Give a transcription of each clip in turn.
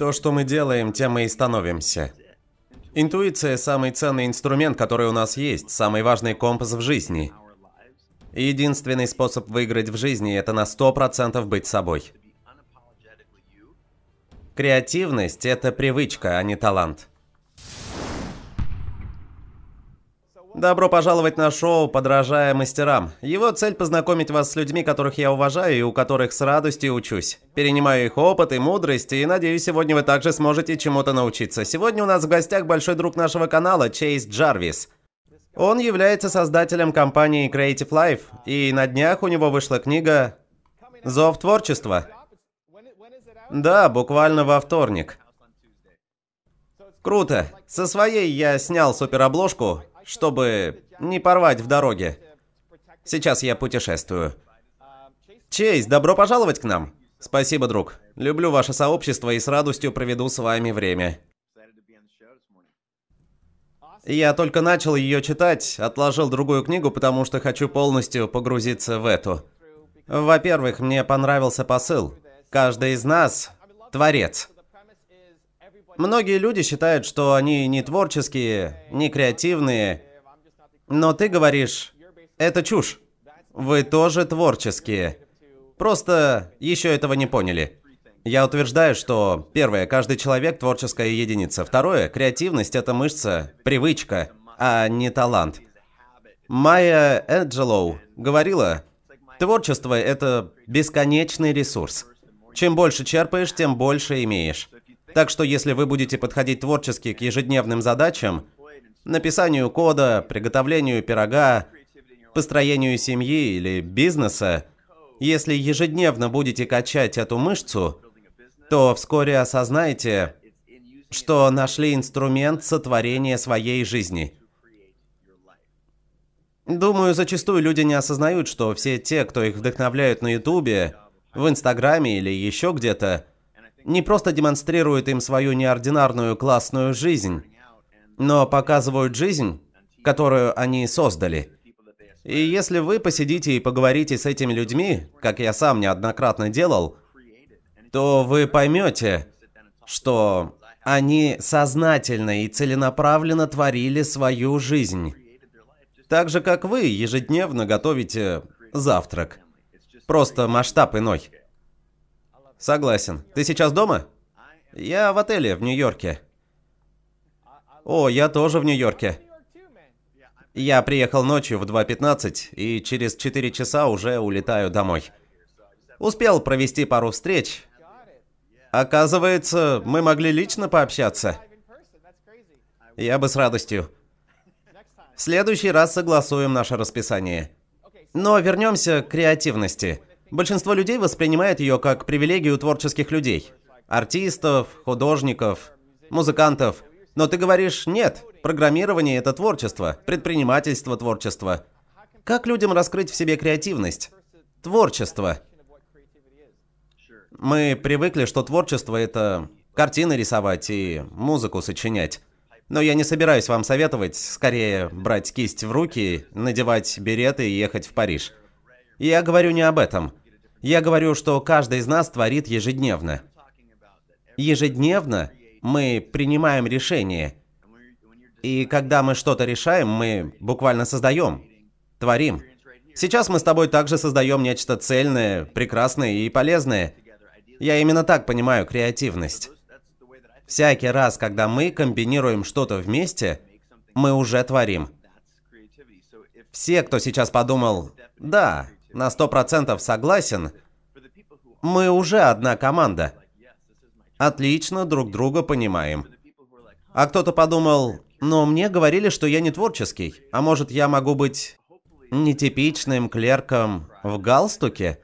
То, что мы делаем, тем мы и становимся. Интуиция – самый ценный инструмент, который у нас есть, самый важный компас в жизни. единственный способ выиграть в жизни – это на 100% быть собой. Креативность – это привычка, а не талант. Добро пожаловать на шоу «Подражая мастерам». Его цель – познакомить вас с людьми, которых я уважаю и у которых с радостью учусь. Перенимаю их опыт и мудрость, и надеюсь, сегодня вы также сможете чему-то научиться. Сегодня у нас в гостях большой друг нашего канала – Чейз Джарвис. Он является создателем компании Creative Life, и на днях у него вышла книга «Зов творчества». Да, буквально во вторник. Круто. Со своей я снял суперобложку, чтобы не порвать в дороге. Сейчас я путешествую. Чейз, добро пожаловать к нам. Спасибо, друг. Люблю ваше сообщество и с радостью проведу с вами время. Я только начал ее читать, отложил другую книгу, потому что хочу полностью погрузиться в эту. Во-первых, мне понравился посыл. Каждый из нас – творец. Многие люди считают, что они не творческие, не креативные – но ты говоришь, это чушь. Вы тоже творческие. Просто еще этого не поняли. Я утверждаю, что первое, каждый человек творческая единица. Второе, креативность это мышца, привычка, а не талант. Майя Эджелоу говорила, творчество это бесконечный ресурс. Чем больше черпаешь, тем больше имеешь. Так что если вы будете подходить творчески к ежедневным задачам, написанию кода, приготовлению пирога, построению семьи или бизнеса, если ежедневно будете качать эту мышцу, то вскоре осознаете, что нашли инструмент сотворения своей жизни. Думаю, зачастую люди не осознают, что все те, кто их вдохновляют на Ютубе, в Инстаграме или еще где-то, не просто демонстрируют им свою неординарную классную жизнь, но показывают жизнь, которую они создали. И если вы посидите и поговорите с этими людьми, как я сам неоднократно делал, то вы поймете, что они сознательно и целенаправленно творили свою жизнь. Так же, как вы ежедневно готовите завтрак. Просто масштаб иной. Согласен. Ты сейчас дома? Я в отеле в Нью-Йорке. О, я тоже в Нью-Йорке. Я приехал ночью в 2.15 и через 4 часа уже улетаю домой. Успел провести пару встреч. Оказывается, мы могли лично пообщаться. Я бы с радостью. В следующий раз согласуем наше расписание. Но вернемся к креативности. Большинство людей воспринимает ее как привилегию творческих людей. Артистов, художников, музыкантов – но ты говоришь, нет, программирование – это творчество, предпринимательство – творчество. Как людям раскрыть в себе креативность? Творчество. Мы привыкли, что творчество – это картины рисовать и музыку сочинять. Но я не собираюсь вам советовать скорее брать кисть в руки, надевать береты и ехать в Париж. Я говорю не об этом. Я говорю, что каждый из нас творит ежедневно. Ежедневно мы принимаем решение. И когда мы что-то решаем, мы буквально создаем, творим. Сейчас мы с тобой также создаем нечто цельное, прекрасное и полезное. Я именно так понимаю креативность. Всякий раз, когда мы комбинируем что-то вместе, мы уже творим. Все, кто сейчас подумал, да, на сто процентов согласен, мы уже одна команда. Отлично, друг друга понимаем. А кто-то подумал, но мне говорили, что я не творческий. А может, я могу быть нетипичным клерком в галстуке?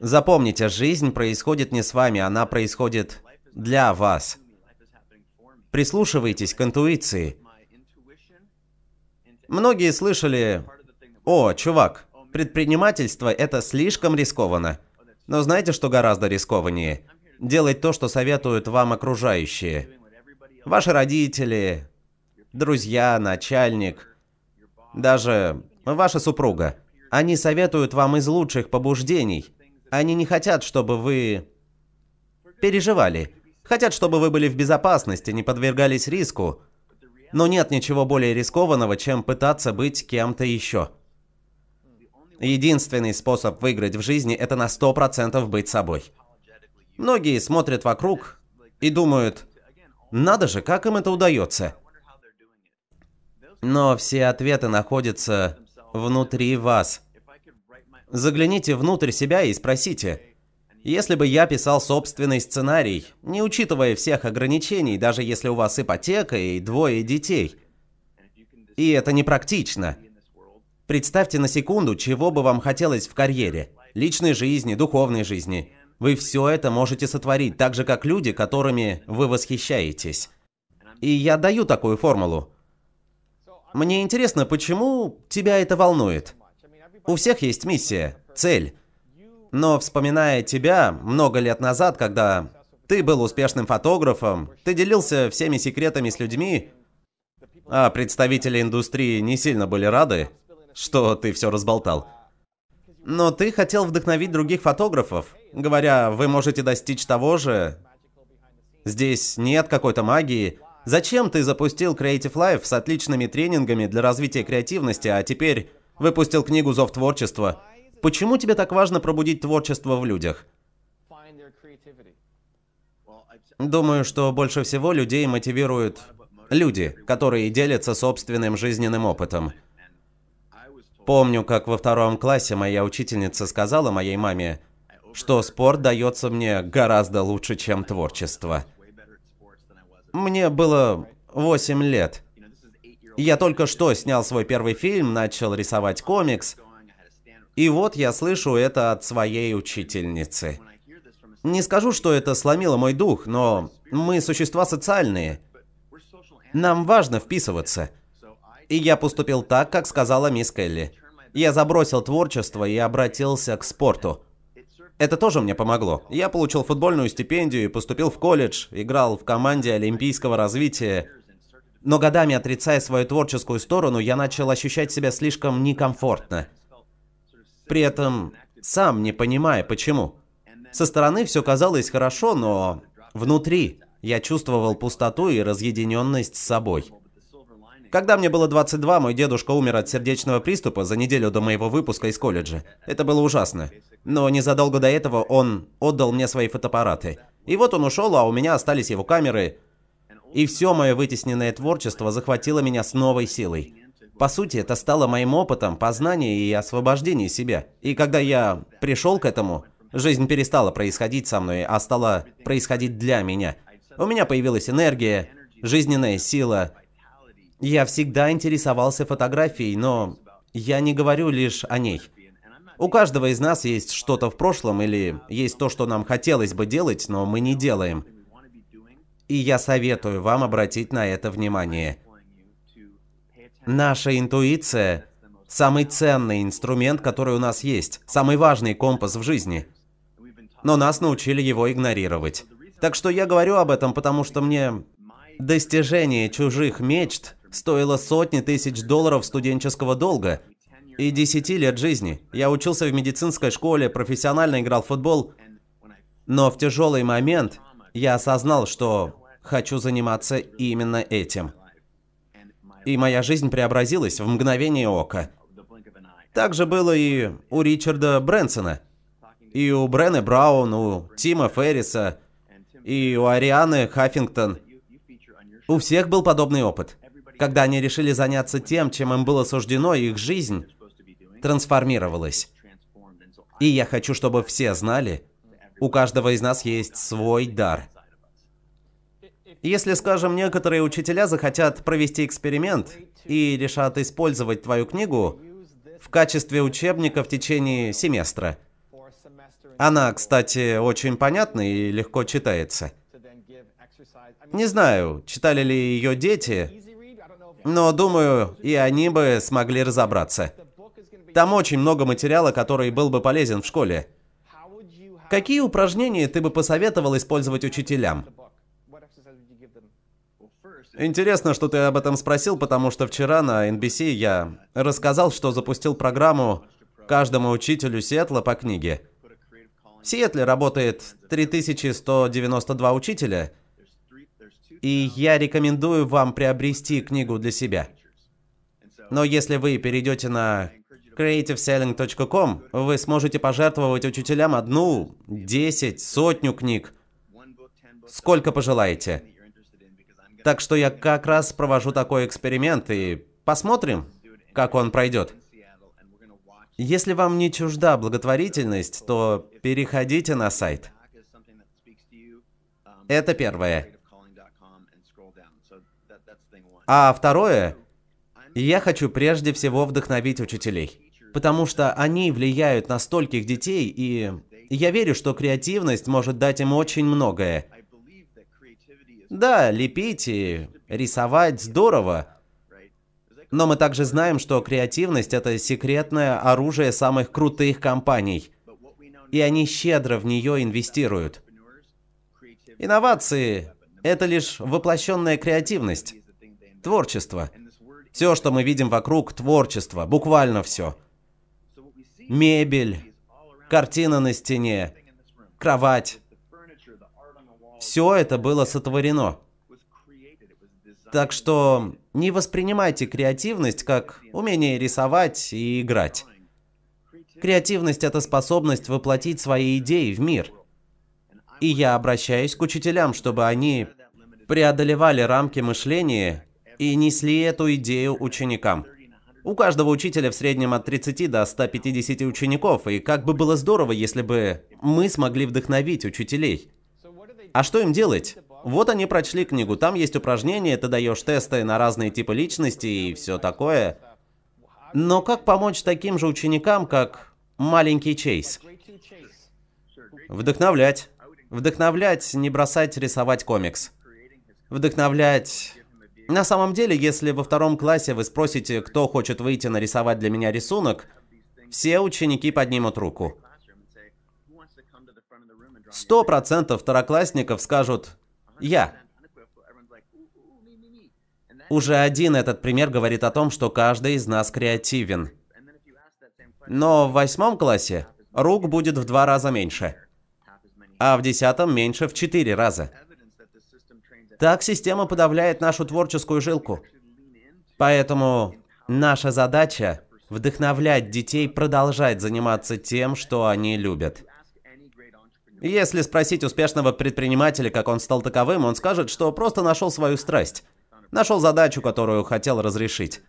Запомните, жизнь происходит не с вами, она происходит для вас. Прислушивайтесь к интуиции. Многие слышали, о, чувак, предпринимательство это слишком рискованно. Но знаете, что гораздо рискованнее? делать то, что советуют вам окружающие. Ваши родители, друзья, начальник, даже ваша супруга. Они советуют вам из лучших побуждений. Они не хотят, чтобы вы переживали. Хотят, чтобы вы были в безопасности, не подвергались риску. Но нет ничего более рискованного, чем пытаться быть кем-то еще. Единственный способ выиграть в жизни – это на 100% быть собой. Многие смотрят вокруг и думают, надо же, как им это удается. Но все ответы находятся внутри вас. Загляните внутрь себя и спросите, если бы я писал собственный сценарий, не учитывая всех ограничений, даже если у вас ипотека и двое детей, и это непрактично. Представьте на секунду, чего бы вам хотелось в карьере, личной жизни, духовной жизни. Вы все это можете сотворить, так же, как люди, которыми вы восхищаетесь. И я даю такую формулу. Мне интересно, почему тебя это волнует? У всех есть миссия, цель. Но вспоминая тебя много лет назад, когда ты был успешным фотографом, ты делился всеми секретами с людьми, а представители индустрии не сильно были рады, что ты все разболтал. Но ты хотел вдохновить других фотографов, Говоря, вы можете достичь того же, здесь нет какой-то магии. Зачем ты запустил Creative Life с отличными тренингами для развития креативности, а теперь выпустил книгу «Зов творчества»? Почему тебе так важно пробудить творчество в людях? Думаю, что больше всего людей мотивируют люди, которые делятся собственным жизненным опытом. Помню, как во втором классе моя учительница сказала моей маме, что спорт дается мне гораздо лучше, чем творчество. Мне было 8 лет. Я только что снял свой первый фильм, начал рисовать комикс, и вот я слышу это от своей учительницы. Не скажу, что это сломило мой дух, но мы существа социальные. Нам важно вписываться. И я поступил так, как сказала мисс Келли. Я забросил творчество и обратился к спорту. Это тоже мне помогло. Я получил футбольную стипендию и поступил в колледж, играл в команде олимпийского развития. Но годами отрицая свою творческую сторону, я начал ощущать себя слишком некомфортно. При этом сам не понимая, почему. Со стороны все казалось хорошо, но внутри я чувствовал пустоту и разъединенность с собой. Когда мне было 22, мой дедушка умер от сердечного приступа за неделю до моего выпуска из колледжа. Это было ужасно. Но незадолго до этого он отдал мне свои фотоаппараты. И вот он ушел, а у меня остались его камеры. И все мое вытесненное творчество захватило меня с новой силой. По сути, это стало моим опытом познания и освобождения себя. И когда я пришел к этому, жизнь перестала происходить со мной, а стала происходить для меня. У меня появилась энергия, жизненная сила, я всегда интересовался фотографией, но я не говорю лишь о ней. У каждого из нас есть что-то в прошлом или есть то, что нам хотелось бы делать, но мы не делаем. И я советую вам обратить на это внимание. Наша интуиция – самый ценный инструмент, который у нас есть, самый важный компас в жизни. Но нас научили его игнорировать. Так что я говорю об этом, потому что мне достижение чужих мечт стоила сотни тысяч долларов студенческого долга и 10 лет жизни. Я учился в медицинской школе, профессионально играл в футбол, но в тяжелый момент я осознал, что хочу заниматься именно этим. И моя жизнь преобразилась в мгновение ока. Так же было и у Ричарда Брэнсона, и у Брэны Браун, у Тима Ферриса, и у Арианы Хаффингтон. У всех был подобный опыт когда они решили заняться тем, чем им было суждено, их жизнь трансформировалась. И я хочу, чтобы все знали, у каждого из нас есть свой дар. Если, скажем, некоторые учителя захотят провести эксперимент и решат использовать твою книгу в качестве учебника в течение семестра. Она, кстати, очень понятна и легко читается. Не знаю, читали ли ее дети, но, думаю, и они бы смогли разобраться. Там очень много материала, который был бы полезен в школе. Какие упражнения ты бы посоветовал использовать учителям? Интересно, что ты об этом спросил, потому что вчера на NBC я рассказал, что запустил программу каждому учителю Сиэтла по книге. В Сиэтле работает 3192 учителя, и я рекомендую вам приобрести книгу для себя. Но если вы перейдете на creativeselling.com, вы сможете пожертвовать учителям одну, десять, сотню книг, сколько пожелаете. Так что я как раз провожу такой эксперимент и посмотрим, как он пройдет. Если вам не чужда благотворительность, то переходите на сайт. Это первое. А второе, я хочу прежде всего вдохновить учителей, потому что они влияют на стольких детей, и я верю, что креативность может дать им очень многое. Да, лепить и рисовать здорово, но мы также знаем, что креативность – это секретное оружие самых крутых компаний, и они щедро в нее инвестируют. Инновации – это лишь воплощенная креативность. Творчество. Все, что мы видим вокруг, творчество. Буквально все. Мебель, картина на стене, кровать. Все это было сотворено. Так что не воспринимайте креативность как умение рисовать и играть. Креативность – это способность воплотить свои идеи в мир. И я обращаюсь к учителям, чтобы они преодолевали рамки мышления и несли эту идею ученикам. У каждого учителя в среднем от 30 до 150 учеников, и как бы было здорово, если бы мы смогли вдохновить учителей. А что им делать? Вот они прочли книгу, там есть упражнения, ты даешь тесты на разные типы личности и все такое. Но как помочь таким же ученикам, как маленький Чейз? Вдохновлять. Вдохновлять, не бросать рисовать комикс. Вдохновлять на самом деле, если во втором классе вы спросите, кто хочет выйти нарисовать для меня рисунок, все ученики поднимут руку. Сто процентов второклассников скажут «я». Уже один этот пример говорит о том, что каждый из нас креативен. Но в восьмом классе рук будет в два раза меньше, а в десятом меньше в четыре раза. Так система подавляет нашу творческую жилку. Поэтому наша задача – вдохновлять детей продолжать заниматься тем, что они любят. Если спросить успешного предпринимателя, как он стал таковым, он скажет, что просто нашел свою страсть. Нашел задачу, которую хотел разрешить.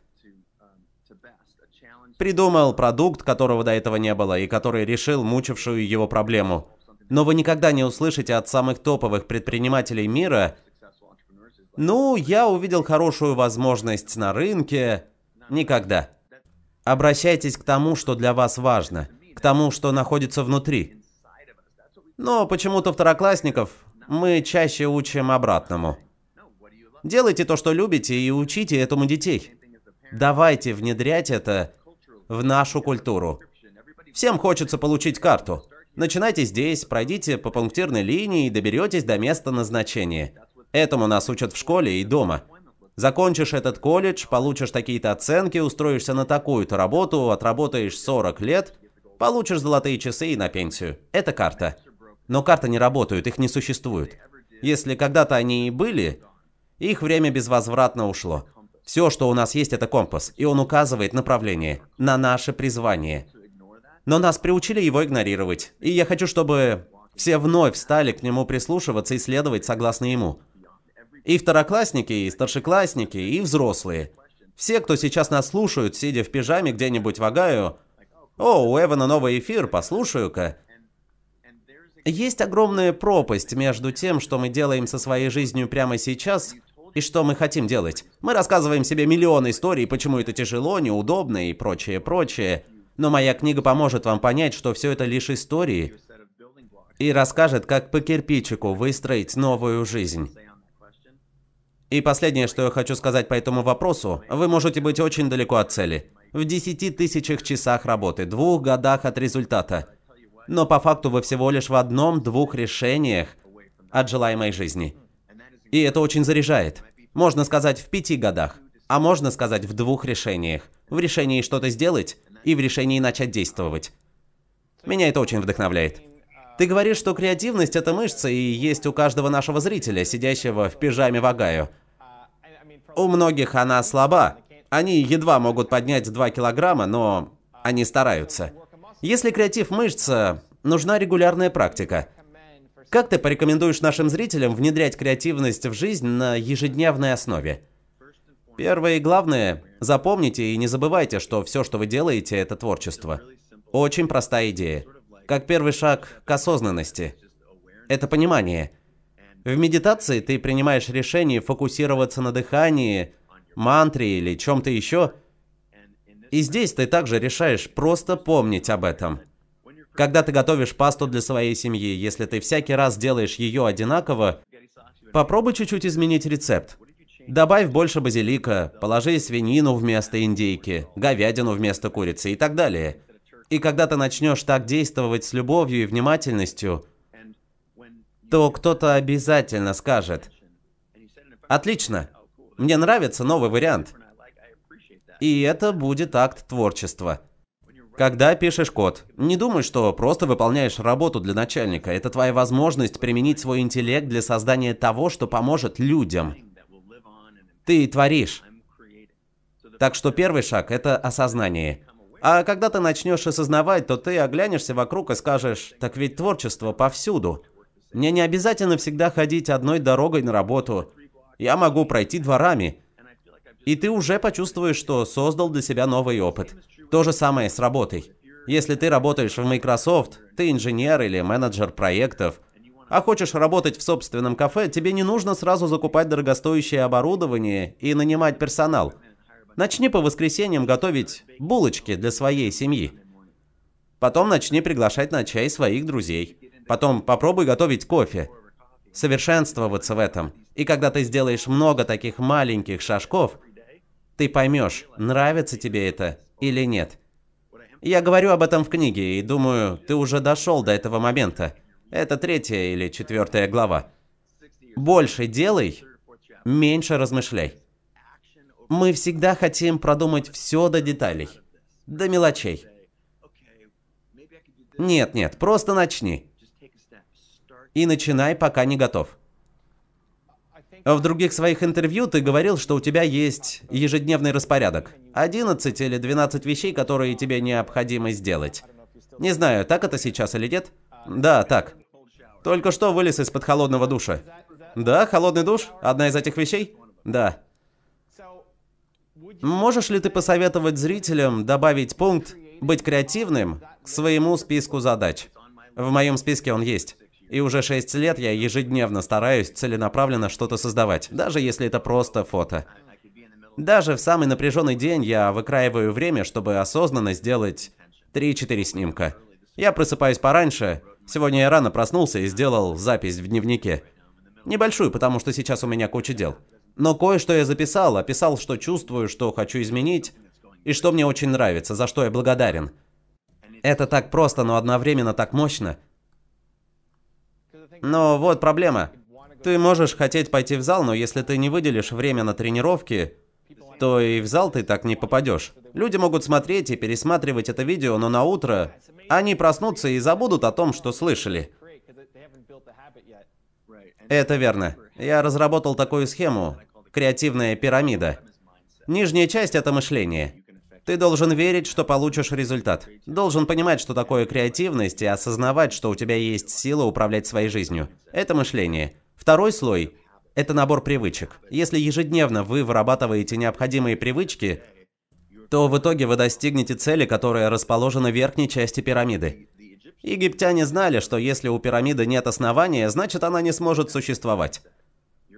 Придумал продукт, которого до этого не было, и который решил мучившую его проблему. Но вы никогда не услышите от самых топовых предпринимателей мира, ну, я увидел хорошую возможность на рынке. Никогда. Обращайтесь к тому, что для вас важно, к тому, что находится внутри. Но почему-то второклассников мы чаще учим обратному. Делайте то, что любите, и учите этому детей. Давайте внедрять это в нашу культуру. Всем хочется получить карту. Начинайте здесь, пройдите по пунктирной линии и доберетесь до места назначения. Этому нас учат в школе и дома. Закончишь этот колледж, получишь такие-то оценки, устроишься на такую-то работу, отработаешь 40 лет, получишь золотые часы и на пенсию. Это карта. Но карты не работают, их не существует. Если когда-то они и были, их время безвозвратно ушло. Все, что у нас есть, это компас, и он указывает направление, на наше призвание. Но нас приучили его игнорировать, и я хочу, чтобы все вновь стали к нему прислушиваться и следовать согласно ему. И второклассники, и старшеклассники, и взрослые. Все, кто сейчас нас слушают, сидя в пижаме где-нибудь в Огайо, «О, у Эвана новый эфир, послушаю-ка». Есть огромная пропасть между тем, что мы делаем со своей жизнью прямо сейчас, и что мы хотим делать. Мы рассказываем себе миллион историй, почему это тяжело, неудобно и прочее, прочее. Но моя книга поможет вам понять, что все это лишь истории, и расскажет, как по кирпичику выстроить новую жизнь. И последнее, что я хочу сказать по этому вопросу, вы можете быть очень далеко от цели. В 10 тысячах часах работы, двух годах от результата. Но по факту вы всего лишь в одном-двух решениях от желаемой жизни. И это очень заряжает. Можно сказать в пяти годах, а можно сказать в двух решениях. В решении что-то сделать и в решении начать действовать. Меня это очень вдохновляет. Ты говоришь, что креативность – это мышца и есть у каждого нашего зрителя, сидящего в пижаме в Агаю. У многих она слаба. Они едва могут поднять 2 килограмма, но они стараются. Если креатив мышца, нужна регулярная практика. Как ты порекомендуешь нашим зрителям внедрять креативность в жизнь на ежедневной основе? Первое и главное, запомните и не забывайте, что все, что вы делаете, это творчество. Очень простая идея. Как первый шаг к осознанности. Это понимание – в медитации ты принимаешь решение фокусироваться на дыхании, мантре или чем-то еще. И здесь ты также решаешь просто помнить об этом. Когда ты готовишь пасту для своей семьи, если ты всякий раз делаешь ее одинаково, попробуй чуть-чуть изменить рецепт. Добавь больше базилика, положи свинину вместо индейки, говядину вместо курицы и так далее. И когда ты начнешь так действовать с любовью и внимательностью, то кто-то обязательно скажет, отлично, мне нравится новый вариант. И это будет акт творчества. Когда пишешь код, не думай, что просто выполняешь работу для начальника. Это твоя возможность применить свой интеллект для создания того, что поможет людям. Ты творишь. Так что первый шаг – это осознание. А когда ты начнешь осознавать, то ты оглянешься вокруг и скажешь, так ведь творчество повсюду. Мне не обязательно всегда ходить одной дорогой на работу. Я могу пройти дворами. И ты уже почувствуешь, что создал для себя новый опыт. То же самое с работой. Если ты работаешь в Microsoft, ты инженер или менеджер проектов, а хочешь работать в собственном кафе, тебе не нужно сразу закупать дорогостоящее оборудование и нанимать персонал. Начни по воскресеньям готовить булочки для своей семьи. Потом начни приглашать на чай своих друзей. Потом попробуй готовить кофе. Совершенствоваться в этом. И когда ты сделаешь много таких маленьких шажков, ты поймешь, нравится тебе это или нет. Я говорю об этом в книге, и думаю, ты уже дошел до этого момента. Это третья или четвертая глава. Больше делай, меньше размышляй. Мы всегда хотим продумать все до деталей, до мелочей. Нет, нет, просто начни и начинай, пока не готов. В других своих интервью ты говорил, что у тебя есть ежедневный распорядок. 11 или 12 вещей, которые тебе необходимо сделать. Не знаю, так это сейчас или нет? Да, так. Только что вылез из-под холодного душа. Да, холодный душ? Одна из этих вещей? Да. Можешь ли ты посоветовать зрителям добавить пункт «Быть креативным» к своему списку задач? В моем списке он есть. И уже 6 лет я ежедневно стараюсь целенаправленно что-то создавать, даже если это просто фото. Даже в самый напряженный день я выкраиваю время, чтобы осознанно сделать 3-4 снимка. Я просыпаюсь пораньше. Сегодня я рано проснулся и сделал запись в дневнике. Небольшую, потому что сейчас у меня куча дел. Но кое-что я записал, описал, что чувствую, что хочу изменить, и что мне очень нравится, за что я благодарен. Это так просто, но одновременно так мощно – но вот проблема. Ты можешь хотеть пойти в зал, но если ты не выделишь время на тренировки, то и в зал ты так не попадешь. Люди могут смотреть и пересматривать это видео, но на утро они проснутся и забудут о том, что слышали. Это верно. Я разработал такую схему. Креативная пирамида. Нижняя часть – это мышление. Ты должен верить, что получишь результат. Должен понимать, что такое креативность, и осознавать, что у тебя есть сила управлять своей жизнью. Это мышление. Второй слой – это набор привычек. Если ежедневно вы вырабатываете необходимые привычки, то в итоге вы достигнете цели, которая расположена в верхней части пирамиды. Египтяне знали, что если у пирамиды нет основания, значит она не сможет существовать.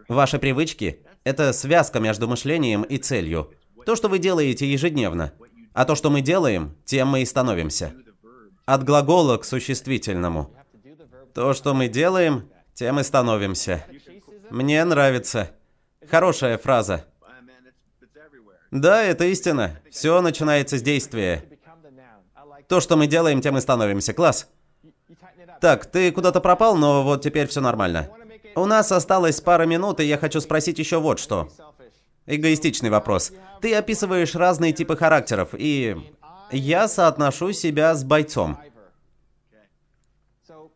Ваши привычки – это связка между мышлением и целью. То, что вы делаете ежедневно. А то, что мы делаем, тем мы и становимся. От глагола к существительному. То, что мы делаем, тем и становимся. Мне нравится. Хорошая фраза. Да, это истина. Все начинается с действия. То, что мы делаем, тем и становимся. Класс. Так, ты куда-то пропал, но вот теперь все нормально. У нас осталось пара минут, и я хочу спросить еще вот что. Эгоистичный вопрос. Ты описываешь разные типы характеров, и я соотношу себя с бойцом.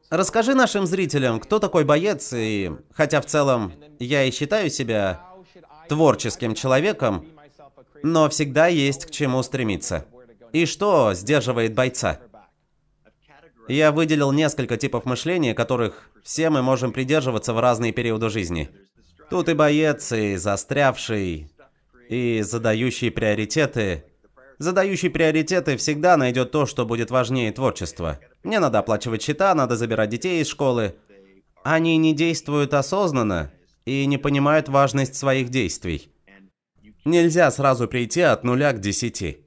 Расскажи нашим зрителям, кто такой боец, и хотя в целом я и считаю себя творческим человеком, но всегда есть к чему стремиться. И что сдерживает бойца? Я выделил несколько типов мышления, которых все мы можем придерживаться в разные периоды жизни. Тут и боец, и застрявший, и задающий приоритеты. Задающий приоритеты всегда найдет то, что будет важнее творчества. Мне надо оплачивать счета, надо забирать детей из школы. Они не действуют осознанно и не понимают важность своих действий. Нельзя сразу прийти от нуля к десяти.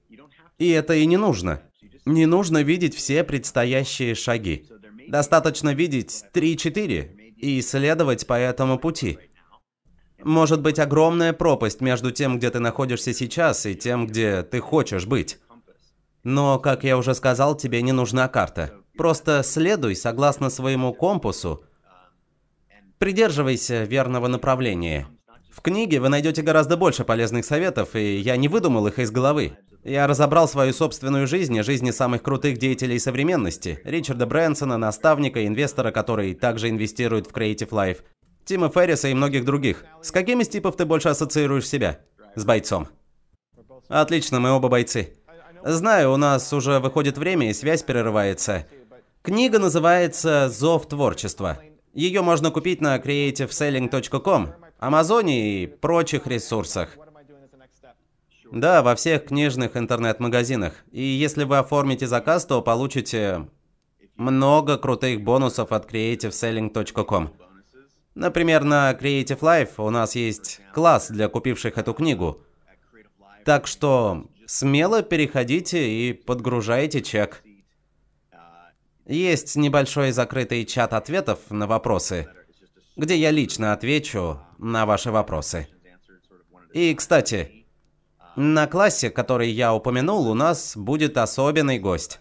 И это и не нужно. Не нужно видеть все предстоящие шаги. Достаточно видеть 3-4 и следовать по этому пути. Может быть огромная пропасть между тем, где ты находишься сейчас, и тем, где ты хочешь быть. Но, как я уже сказал, тебе не нужна карта. Просто следуй согласно своему компасу, придерживайся верного направления. В книге вы найдете гораздо больше полезных советов, и я не выдумал их из головы. Я разобрал свою собственную жизнь и жизни самых крутых деятелей современности. Ричарда Брэнсона, наставника, инвестора, который также инвестирует в Creative Life. Тима Ферриса и многих других. С каким из типов ты больше ассоциируешь себя? С бойцом. Отлично, мы оба бойцы. Знаю, у нас уже выходит время и связь перерывается. Книга называется «Зов творчества». Ее можно купить на creativeselling.com, Амазоне и прочих ресурсах. Да, во всех книжных интернет-магазинах. И если вы оформите заказ, то получите много крутых бонусов от creativeselling.com. Например, на Creative Life у нас есть класс для купивших эту книгу. Так что смело переходите и подгружайте чек. Есть небольшой закрытый чат ответов на вопросы, где я лично отвечу на ваши вопросы. И, кстати, на классе, который я упомянул, у нас будет особенный гость.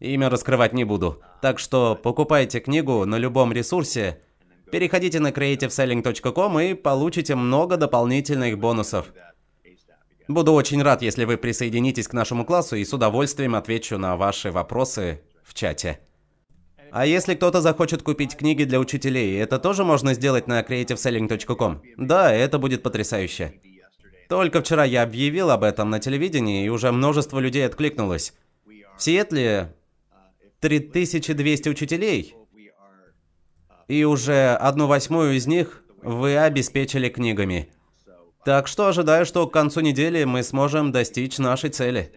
Имя раскрывать не буду, так что покупайте книгу на любом ресурсе, Переходите на creativeselling.com и получите много дополнительных бонусов. Буду очень рад, если вы присоединитесь к нашему классу и с удовольствием отвечу на ваши вопросы в чате. А если кто-то захочет купить книги для учителей, это тоже можно сделать на creativeselling.com? Да, это будет потрясающе. Только вчера я объявил об этом на телевидении, и уже множество людей откликнулось. В Сиэтле 3200 учителей, и уже одну восьмую из них вы обеспечили книгами. Так что ожидаю, что к концу недели мы сможем достичь нашей цели.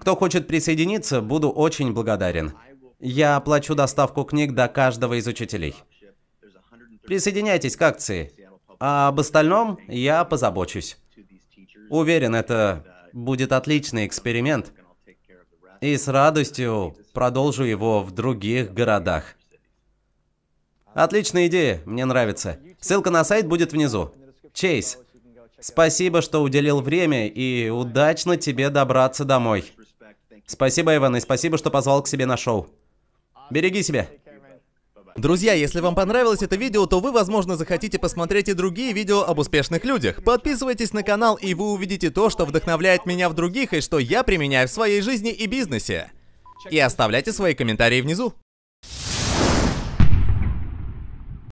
Кто хочет присоединиться, буду очень благодарен. Я оплачу доставку книг до каждого из учителей. Присоединяйтесь к акции. А об остальном я позабочусь. Уверен, это будет отличный эксперимент. И с радостью продолжу его в других городах. Отличная идея, мне нравится. Ссылка на сайт будет внизу. Чейз, спасибо, что уделил время, и удачно тебе добраться домой. Спасибо, Иван, и спасибо, что позвал к себе на шоу. Береги себя. Друзья, если вам понравилось это видео, то вы, возможно, захотите посмотреть и другие видео об успешных людях. Подписывайтесь на канал, и вы увидите то, что вдохновляет меня в других, и что я применяю в своей жизни и бизнесе. И оставляйте свои комментарии внизу.